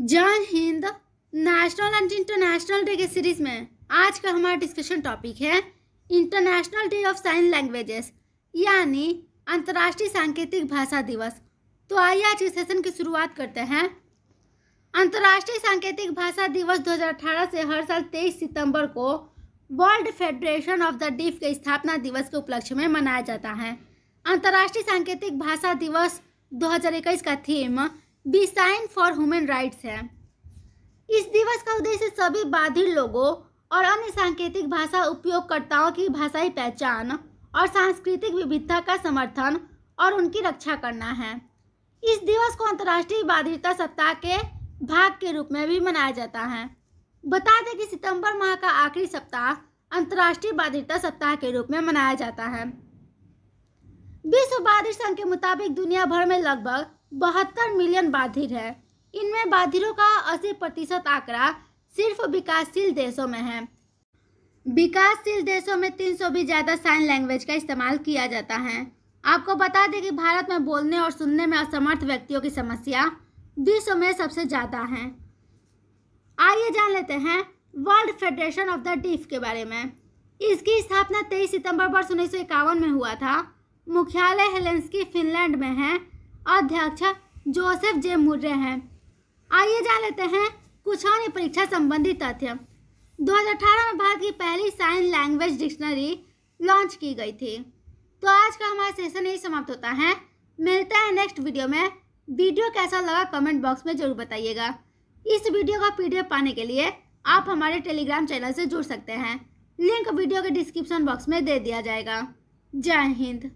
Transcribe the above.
जय हिंद national and international day के सीरीज में आज का हमारा डिस्कशन टॉपिक है international day of sign languages यानी अंतर्राष्ट्रीय सांकेतिक भाषा दिवस तो आइए आज के सेशन की शुरुआत करते हैं अंतर्राष्ट्रीय सांकेतिक भाषा दिवस 2018 से हर साल 23 सितंबर को World federation of the deaf के स्थापना दिवस के उपलक्ष्य में मनाया जाता है अंतर्राष्ट्रीय सांकेतिक भाषा दिवस 2021 का theme we sign for human rights है इस दिवस का उद्देश्य सभी बाधित लोगों और अन्य सांकेतिक भाषा उपयोगकर्ताओं की भाषाई पहचान और सांस्कृतिक विविधता का समर्थन और उनकी रक्षा करना है इस दिवस को अंतर्राष्ट्रीय बाधिरता सप्ताह के भाग के रूप में भी मनाया जाता है बता दें कि सितंबर माह का आखिरी सप्ताह अंतर्राष्ट्रीय बाधिरता सप्ताह के रूप में मनाया जाता है विश्व बाधिर संघ के मुताबिक दुनिया भर में लगभग बहत्तर मिलियन बाधिर है इनमें बाधिरों का अस्सी प्रतिशत आंकड़ा सिर्फ विकासशील देशों में है विकासशील देशों में तीन सौ भी ज़्यादा साइन लैंग्वेज का इस्तेमाल किया जाता है आपको बता दें कि भारत में बोलने और सुनने में असमर्थ व्यक्तियों की समस्या विश्व में सबसे ज़्यादा है आइए जान लेते हैं world federation of the deaf के बारे में इसकी स्थापना 23 सितंबर वर्ष उन्नीस में हुआ था मुख्यालय हेलेंस्की फिनलैंड में है अध्यक्ष जोसेफ जे मुर्रे हैं आइए जान लेते हैं कुछ अन्य परीक्षा संबंधी तथ्य 2018 में भारत की पहली साइन लैंग्वेज डिक्शनरी लॉन्च की गई थी तो आज का हमारा सेशन यही समाप्त होता है मिलते हैं नेक्स्ट वीडियो में वीडियो कैसा लगा कमेंट बॉक्स में जरूर बताइएगा इस वीडियो का पी पाने के लिए आप हमारे टेलीग्राम चैनल से जुड़ सकते हैं लिंक वीडियो के डिस्क्रिप्शन बॉक्स में दे दिया जाएगा जय हिंद